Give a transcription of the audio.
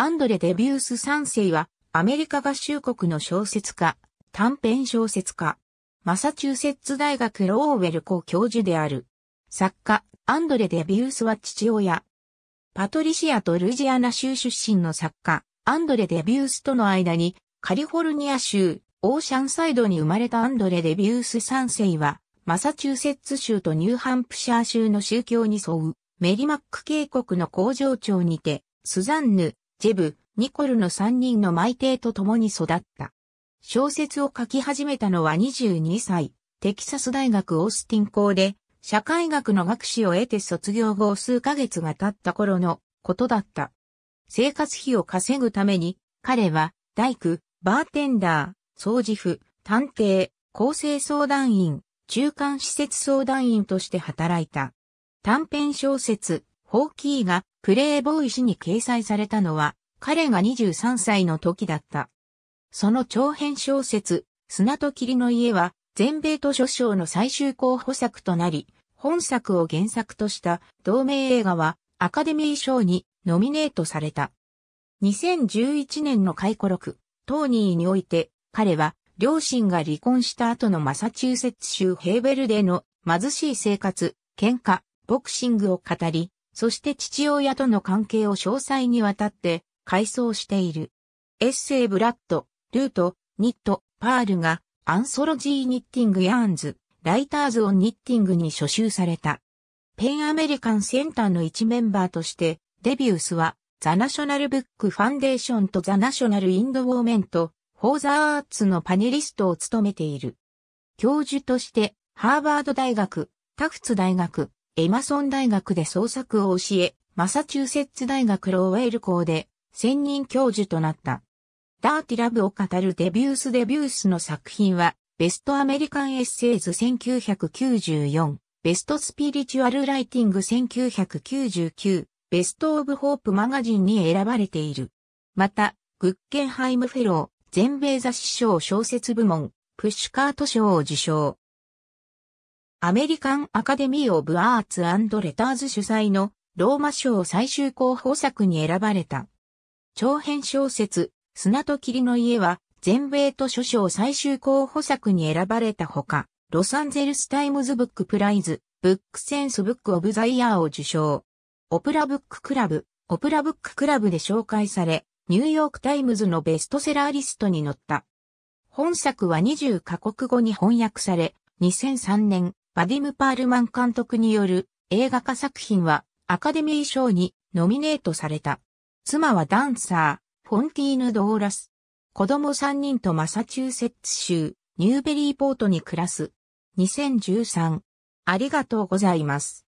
アンドレ・デビュース3世は、アメリカ合衆国の小説家、短編小説家、マサチューセッツ大学ローウェル校教授である。作家、アンドレ・デビュースは父親。パトリシアとルジアナ州出身の作家、アンドレ・デビュースとの間に、カリフォルニア州、オーシャンサイドに生まれたアンドレ・デビュース3世は、マサチューセッツ州とニューハンプシャー州の宗教に沿う、メリマック渓谷の工場長にて、スザンヌ、ジェブ、ニコルの3人のマイテイと共に育った。小説を書き始めたのは22歳、テキサス大学オースティン校で、社会学の学士を得て卒業後数ヶ月が経った頃のことだった。生活費を稼ぐために、彼は大工、バーテンダー、掃除婦、探偵、厚生相談員、中間施設相談員として働いた。短編小説、ホーキーがプレイボーイ誌に掲載されたのは彼が23歳の時だった。その長編小説、砂と霧の家は、全米図書賞の最終候補作となり、本作を原作とした同名映画は、アカデミー賞にノミネートされた。2011年の回顧録、トーニーにおいて、彼は、両親が離婚した後のマサチューセッツ州ヘーベルでの貧しい生活、喧嘩、ボクシングを語り、そして父親との関係を詳細にわたって改装している。エッセイブラッド、ルート、ニット、パールがアンソロジーニッティングヤーンズ、ライターズオンニッティングに初集された。ペンアメリカンセンターの一メンバーとして、デビュースはザナショナルブックファンデーションとザナショナルインドウォーメント、フォーザーアーツのパネリストを務めている。教授として、ハーバード大学、タフツ大学、エマソン大学で創作を教え、マサチューセッツ大学ローウェル校で専任教授となった。ダーティラブを語るデビュース・デビュースの作品は、ベストアメリカンエッセイズ1994、ベストスピリチュアルライティング1999、ベストオブホープマガジンに選ばれている。また、グッケンハイムフェロー、全米雑誌賞小説部門、プッシュカート賞を受賞。アメリカンアカデミー・オブ・アーツ・レターズ主催のローマ賞最終候補作に選ばれた。長編小説、砂と霧の家は、全米図書賞最終候補作に選ばれたほか、ロサンゼルスタイムズブックプライズ、ブックセンスブックオブザイヤーを受賞。オプラブッククラブ、オプラブッククラブで紹介され、ニューヨークタイムズのベストセラーリストに載った。本作は20カ国語に翻訳され、2003年、バディム・パールマン監督による映画化作品はアカデミー賞にノミネートされた。妻はダンサー、フォンティーヌ・ドーラス。子供3人とマサチューセッツ州、ニューベリーポートに暮らす。2013。ありがとうございます。